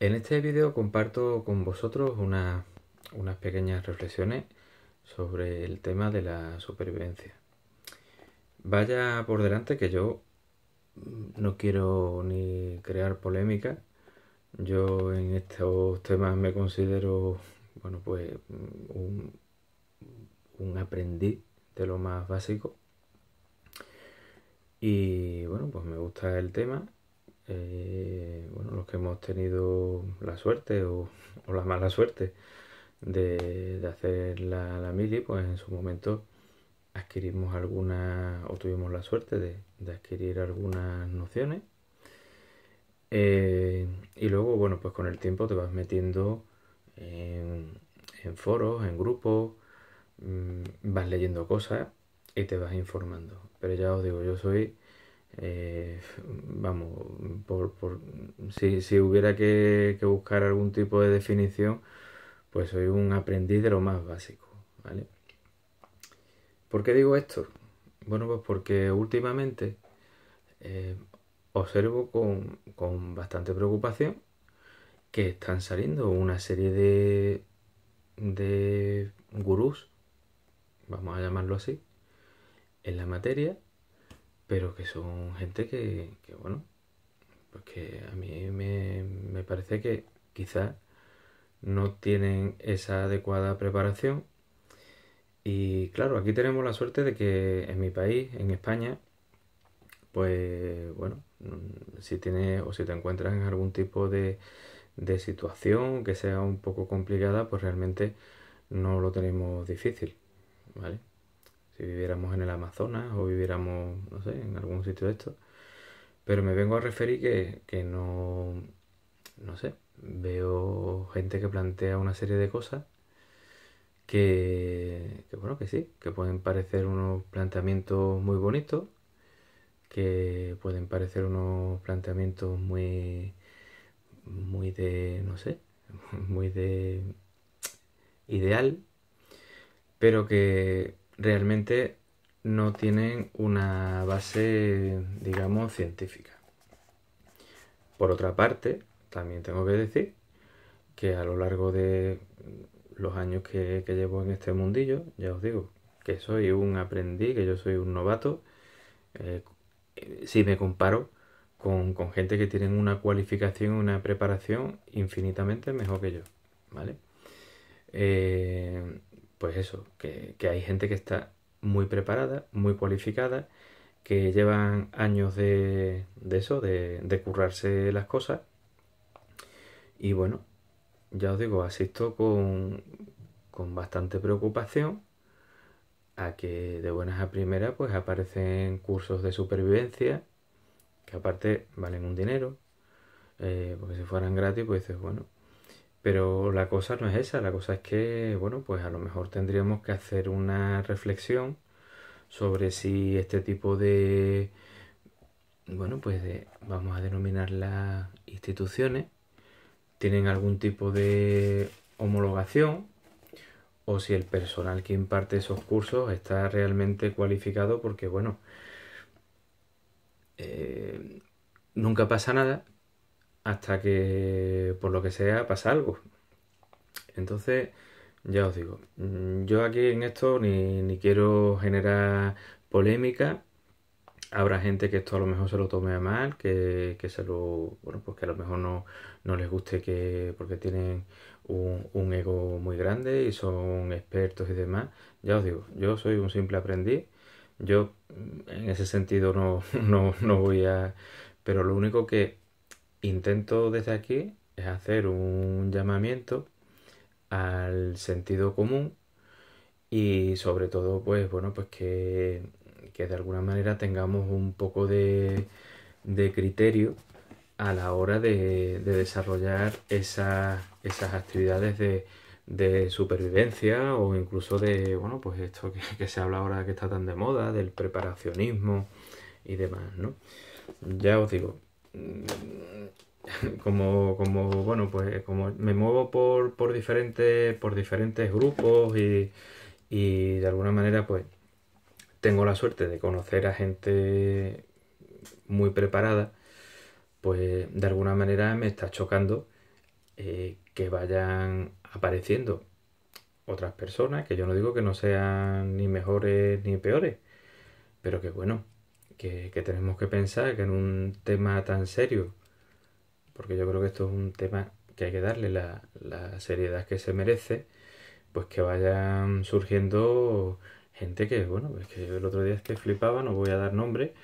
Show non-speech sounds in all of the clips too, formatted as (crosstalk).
En este vídeo comparto con vosotros unas pequeñas reflexiones sobre el tema de la supervivencia. Vaya por delante que yo no quiero ni crear polémica. Yo en estos temas me considero, bueno, pues un, un aprendiz de lo más básico. Y bueno, pues me gusta el tema eh, bueno, los que hemos tenido la suerte o, la mala suerte de, hacer la, la, mili, pues en su momento adquirimos alguna... o tuvimos la suerte de, adquirir algunas nociones. Eh, y luego, bueno, pues con el tiempo te vas metiendo en, foros, en grupos, mm, vas leyendo cosas y te vas informando. Pero ya os digo, yo soy eh, vamos, por, si, hubiera que, buscar algún tipo de definición, pues soy un aprendiz de lo más básico, ¿vale? ¿Por qué digo esto? Bueno, pues porque últimamente eh, observo con, con bastante preocupación que están saliendo una serie de, de gurús, vamos a llamarlo así, en la materia pero que son gente que, que bueno, porque pues a mí me, parece que quizás no tienen esa adecuada preparación. Y claro, aquí tenemos la suerte de que en mi país, en España, pues bueno, mm, si tienes o si te encuentras en algún tipo de, de situación que sea un poco complicada, pues realmente no lo tenemos difícil, ¿vale? viviéramos en el Amazonas o viviéramos, no sé, en algún sitio de esto Pero me vengo a referir que, que no, no sé, veo gente que plantea una serie de cosas que, que, bueno, que sí, que pueden parecer unos planteamientos muy bonitos, que pueden parecer unos planteamientos muy, muy de, no sé, (laughs) muy de ideal, pero que realmente no tienen una base, digamos, científica. Por otra parte, también tengo que decir que a lo largo de los años que, llevo en este mundillo, ya os digo, que soy un aprendiz, que yo soy un novato, eh, si me comparo con, gente que tienen una cualificación, una preparación infinitamente mejor que yo, ¿vale? Eh, pues eso, que, hay gente que está muy preparada, muy cualificada, que llevan años de, eso, de, currarse las cosas. Y bueno, ya os digo, asisto con, con bastante preocupación a que de buenas a primeras pues aparecen cursos de supervivencia que aparte valen un dinero, eh, porque si fueran gratis pues es bueno, pero la cosa no es esa, la cosa es que, bueno, pues a lo mejor tendríamos que hacer una reflexión sobre si este tipo de, bueno, pues vamos a denominar las instituciones, tienen algún tipo de homologación o si el personal que imparte esos cursos está realmente cualificado porque, bueno, eh, nunca pasa nada, hasta que por lo que sea pasa algo. Entonces, ya os digo, mm, yo aquí en esto ni, quiero generar polémica. Habrá gente que esto a lo mejor se lo tome a mal, que, se lo. Bueno, pues a lo mejor no, no les guste que. porque tienen un, un, ego muy grande y son expertos y demás. Ya os digo, yo soy un simple aprendiz. Yo mm, en ese sentido no, (laughs) no, no voy a. Pero lo único que intento desde aquí es hacer un llamamiento al sentido común y sobre todo pues bueno pues que, de alguna manera tengamos un poco de, criterio a la hora de, desarrollar esas, esas actividades de, supervivencia o incluso de, bueno, pues esto que, que, se habla ahora que está tan de moda, del preparacionismo y demás, ¿no? Ya os digo, Mm, (laughs) como, como bueno, pues eh, como me muevo por, por, diferentes, por diferentes grupos y, de alguna manera pues tengo la suerte de conocer a gente muy preparada, pues de alguna manera me está chocando eh, que vayan apareciendo otras personas, que yo no digo que no sean ni mejores ni peores, pero que bueno, que, tenemos que pensar que en un tema tan serio, porque yo creo que esto es un tema que hay que darle la, seriedad que se merece, pues que vayan surgiendo gente que, bueno, es que el otro día es que flipaba, no voy a dar nombre,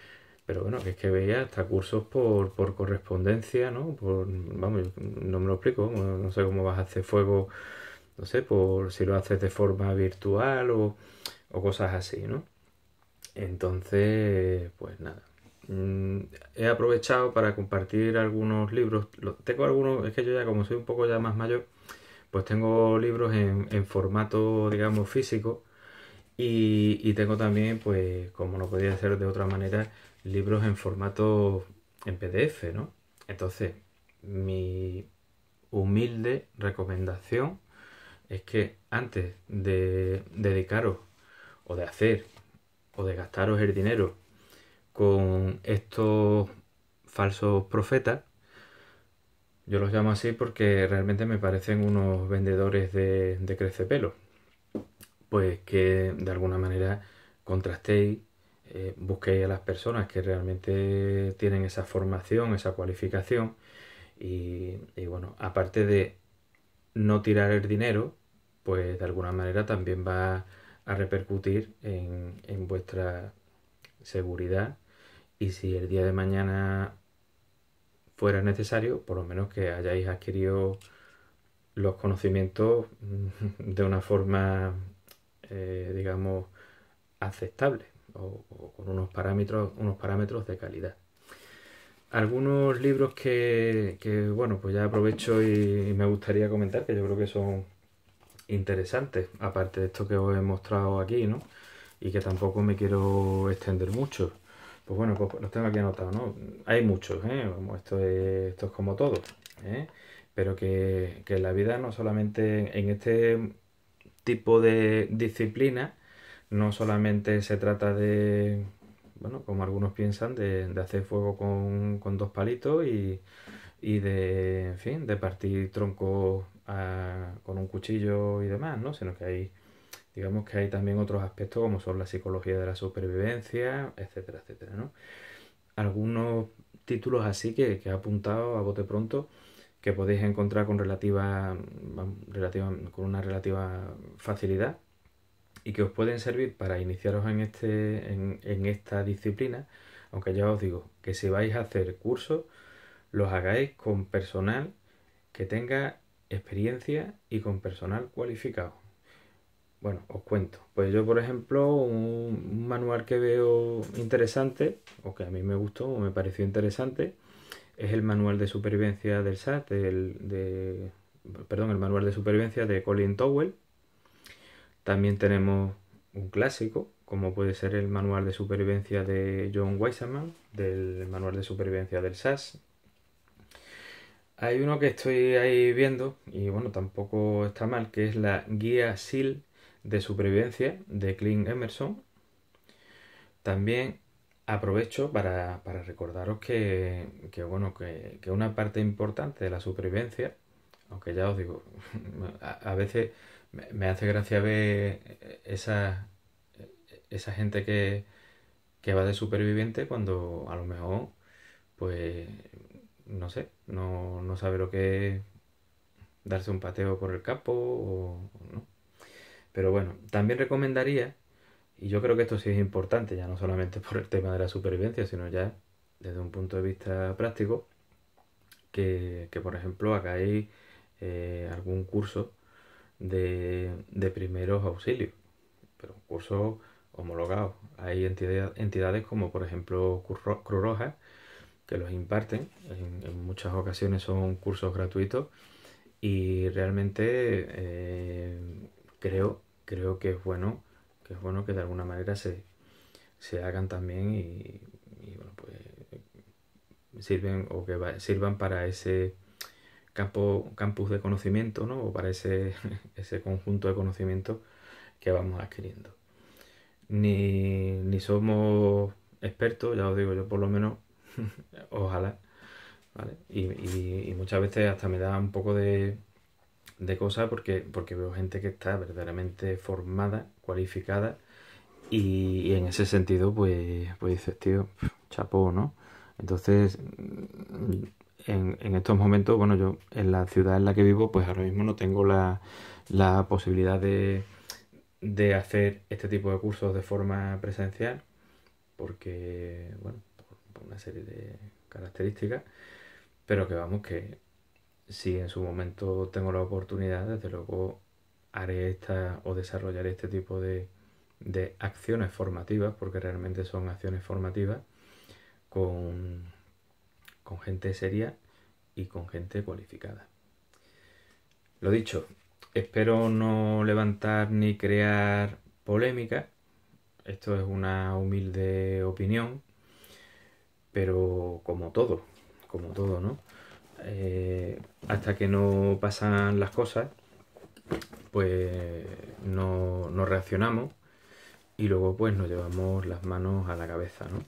pero bueno, que es que veía hasta cursos por, correspondencia, ¿no? Por, vamos, no me lo explico, no sé cómo vas a hacer fuego, no sé, por si lo haces de forma virtual o cosas así, ¿no? Entonces, pues nada. Mm, he aprovechado para compartir algunos libros. Tengo algunos, es que yo ya como soy un poco ya más mayor, pues tengo libros en, formato, digamos, físico. Y, tengo también, pues, como no podía ser de otra manera, libros en formato en PDF, ¿no? Entonces, mi humilde recomendación es que antes de dedicaros o de hacer o de gastaros el dinero con estos falsos profetas. Yo los llamo así porque realmente me parecen unos vendedores de, de crecepelo. Pues que de alguna manera contrastéis, eh, busquéis a las personas que realmente tienen esa formación, esa cualificación. y bueno, aparte de no tirar el dinero, pues de alguna manera también va a repercutir en, vuestra seguridad y si el día de mañana fuera necesario, por lo menos que hayáis adquirido los conocimientos mm, de una forma, eh, digamos, aceptable o, con unos parámetros, unos parámetros de calidad. Algunos libros que, bueno, pues ya aprovecho y, me gustaría comentar, que yo creo que son interesante, aparte de esto que os he mostrado aquí, ¿no? Y que tampoco me quiero extender mucho. Pues bueno, pues los tengo aquí anotados, ¿no? Hay muchos, ¿eh? Como esto, es, esto es como todo, ¿eh? Pero que, que la vida no solamente en este tipo de disciplina, no solamente se trata de, bueno, como algunos piensan, de, hacer fuego con, con dos palitos y, y de, en fin, de partir troncos ah, con un cuchillo y demás, ¿no? Sino que hay, digamos que hay también otros aspectos como son la psicología de la supervivencia, etcétera, etcétera, ¿no? Algunos títulos así que, que he apuntado a bote pronto que podéis encontrar con relativa, con una relativa facilidad y que os pueden servir para iniciaros en, este, en esta disciplina, aunque ya os digo que si vais a hacer cursos los hagáis con personal que tenga experiencia y con personal cualificado. Bueno, os cuento. Pues yo, por ejemplo, un manual que veo interesante, o que a mí me gustó o me pareció interesante, es el manual de supervivencia del SAT, de, perdón, el manual de supervivencia de Colin Towell. También tenemos un clásico, como puede ser el manual de supervivencia de John wiseman del manual de supervivencia del SAS, hay uno que estoy ahí viendo, y bueno, tampoco está mal, que es la guía SIL e de supervivencia de Clint Emerson. También aprovecho para, recordaros que, que bueno, que, una parte importante de la supervivencia, aunque ya os digo, (laughs) a, veces me hace gracia ver eh, esa, esa gente que, que va de superviviente cuando a lo mejor pues no sé, no, no sabe lo que es darse un pateo por el capo o, no. Pero bueno, también recomendaría, y yo creo que esto sí es importante, ya no solamente (laughs) por el tema de la supervivencia, sino ya desde un punto de vista práctico, que, que por ejemplo hagáis eh, algún curso de, de, primeros auxilios, pero un curso homologado. Hay entidades como por ejemplo Cruz Roja que los imparten. En, muchas ocasiones son cursos gratuitos y realmente eh, creo, creo que es bueno que es bueno que de alguna manera se, hagan también y, pues, sirven o que sirvan para ese campo, campus de conocimiento, ¿no? O para (laughs) ese, conjunto de conocimiento que vamos adquiriendo. Ni, ni somos expertos, ya os digo, yo por lo menos Ojalá. Y, muchas veces hasta me da un poco de, de cosa porque, porque veo gente que está verdaderamente formada, cualificada, y, en ese sentido, pues, pues dices, tío, chapó, ¿no? Entonces, mm, en, estos momentos, bueno, yo en la ciudad en la que vivo, pues ahora mismo no tengo la, posibilidad de, de hacer este tipo de cursos de forma presencial, porque, bueno, una serie de características, pero que vamos que si en su momento tengo la oportunidad, desde luego haré esta o desarrollaré este tipo de, acciones formativas, porque realmente son acciones formativas con, con gente seria y con gente cualificada. Lo dicho, espero no levantar ni crear polémica. Esto es una humilde opinión. Pero como todo, como todo, ¿no? Eh, hasta que no pasan las cosas, pues no, reaccionamos y luego pues nos llevamos las manos a la cabeza, ¿no?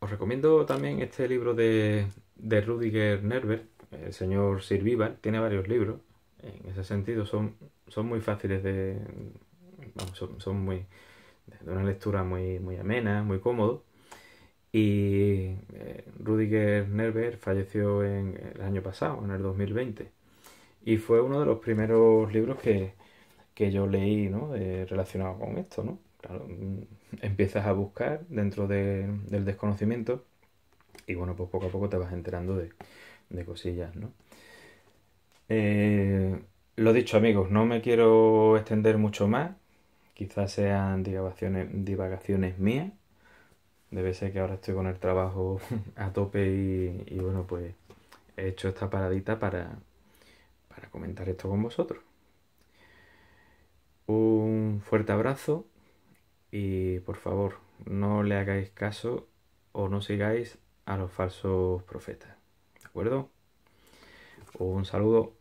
Os recomiendo también este libro de, de Rudiger Nerver, el señor Sir Vival. tiene varios libros, en ese sentido son, son muy fáciles de... son, muy... de una lectura muy amena, muy cómodo y eh, Rudiger Nerver falleció en el año pasado, en el 2020. Y fue uno de los primeros libros que, yo leí relacionado con esto. ¿no? Mm, empiezas a buscar dentro del desconocimiento y bueno, pues poco a poco te vas enterando de, cosillas. Eh, lo dicho amigos, no me quiero extender mucho más. Quizás sean divagaciones mías. Debe ser que ahora estoy con el trabajo (laughs) a tope y, bueno, pues he hecho esta paradita para, para comentar esto con vosotros. Un fuerte abrazo y por favor no le hagáis caso o no sigáis a los falsos profetas. ¿De acuerdo? Un saludo.